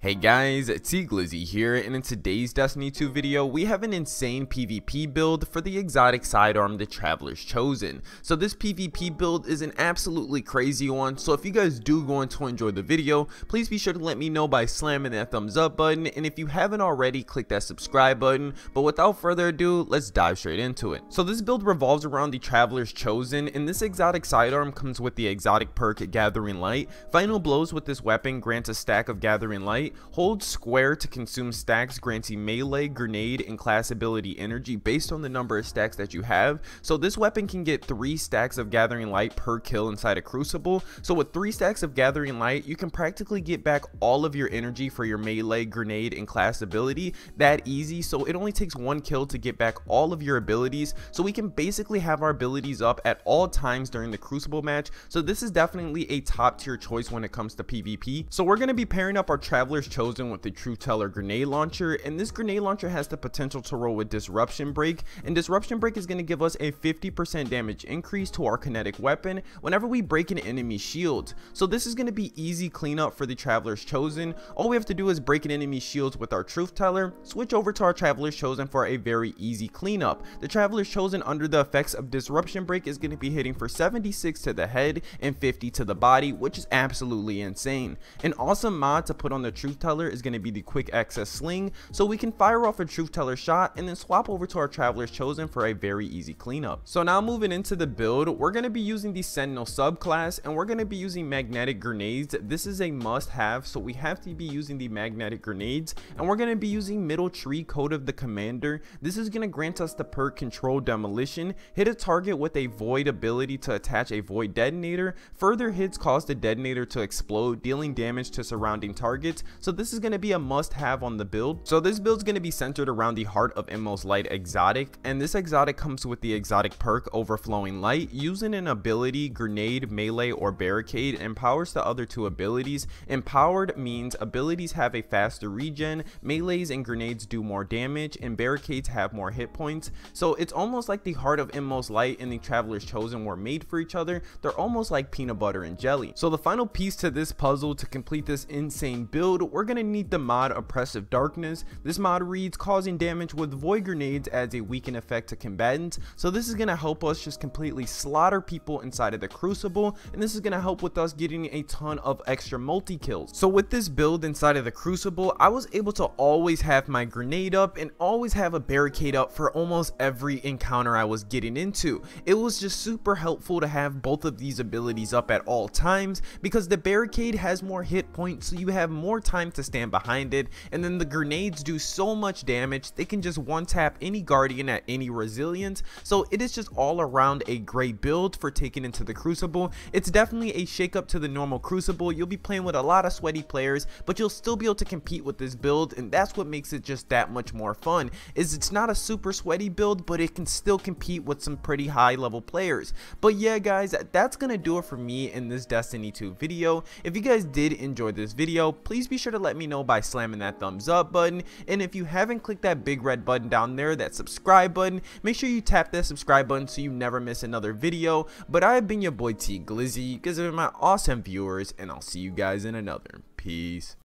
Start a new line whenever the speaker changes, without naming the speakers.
Hey guys, it's Eaglizzy here, and in today's Destiny 2 video, we have an insane PvP build for the exotic sidearm the Traveler's Chosen. So this PvP build is an absolutely crazy one, so if you guys do want to enjoy the video, please be sure to let me know by slamming that thumbs up button, and if you haven't already, click that subscribe button, but without further ado, let's dive straight into it. So this build revolves around the Traveler's Chosen, and this exotic sidearm comes with the exotic perk Gathering Light. Final blows with this weapon grants a stack of Gathering Light, right? Hold square to consume stacks granting melee, grenade, and class ability energy based on the number of stacks that you have. So this weapon can get 3 stacks of Gathering Light per kill inside a Crucible. So with 3 stacks of Gathering Light, you can practically get back all of your energy for your melee, grenade, and class ability that easy. So it only takes one kill to get back all of your abilities. So we can basically have our abilities up at all times during the Crucible match. So this is definitely a top tier choice when it comes to PvP. So we're going to be pairing up our Traveler chosen with the True Teller grenade launcher, and this grenade launcher has the potential to roll with Disruption Break, and Disruption Break is going to give us a 50% damage increase to our kinetic weapon whenever we break an enemy shield. So this is going to be easy cleanup for the Traveler's Chosen. All we have to do is break an enemy shields with our Truth Teller, switch over to our Traveler's Chosen for a very easy cleanup. The Traveler's Chosen under the effects of Disruption Break is going to be hitting for 76 to the head and 50 to the body, which is absolutely insane. An awesome mod to put on the True truth teller is going to be the quick access sling, so we can fire off a truth teller shot and then swap over to our traveler's chosen for a very easy cleanup. So now moving into the build, we're going to be using the sentinel subclass and we're going to be using magnetic grenades. This is a must have, so we have to be using the magnetic grenades and we're going to be using middle tree code of the commander. This is going to grant us the perk control demolition, hit a target with a void ability to attach a void detonator, further hits cause the detonator to explode dealing damage to surrounding targets so this is going to be a must have on the build. So this build is going to be centered around the Heart of Immo's Light exotic, and this exotic comes with the exotic perk Overflowing Light, using an ability, grenade, melee, or barricade, empowers the other two abilities. Empowered means abilities have a faster regen, melees and grenades do more damage, and barricades have more hit points. So it's almost like the Heart of Immo's Light and the Traveler's Chosen were made for each other. They're almost like peanut butter and jelly. So the final piece to this puzzle to complete this insane build we're going to need the mod Oppressive Darkness. This mod reads causing damage with Void Grenades as a weaken effect to combatants. So this is going to help us just completely slaughter people inside of the Crucible. And this is going to help with us getting a ton of extra multi-kills. So with this build inside of the Crucible, I was able to always have my grenade up and always have a barricade up for almost every encounter I was getting into. It was just super helpful to have both of these abilities up at all times because the barricade has more hit points so you have more time time to stand behind it, and then the grenades do so much damage, they can just one tap any guardian at any resilience, so it is just all around a great build for taking into the crucible. It's definitely a shake up to the normal crucible, you'll be playing with a lot of sweaty players, but you'll still be able to compete with this build, and that's what makes it just that much more fun, is it's not a super sweaty build, but it can still compete with some pretty high level players. But yeah guys, that's gonna do it for me in this Destiny 2 video. If you guys did enjoy this video, please be sure sure to let me know by slamming that thumbs up button. And if you haven't clicked that big red button down there, that subscribe button, make sure you tap that subscribe button so you never miss another video. But I've been your boy T Glizzy, because of my awesome viewers, and I'll see you guys in another. Peace.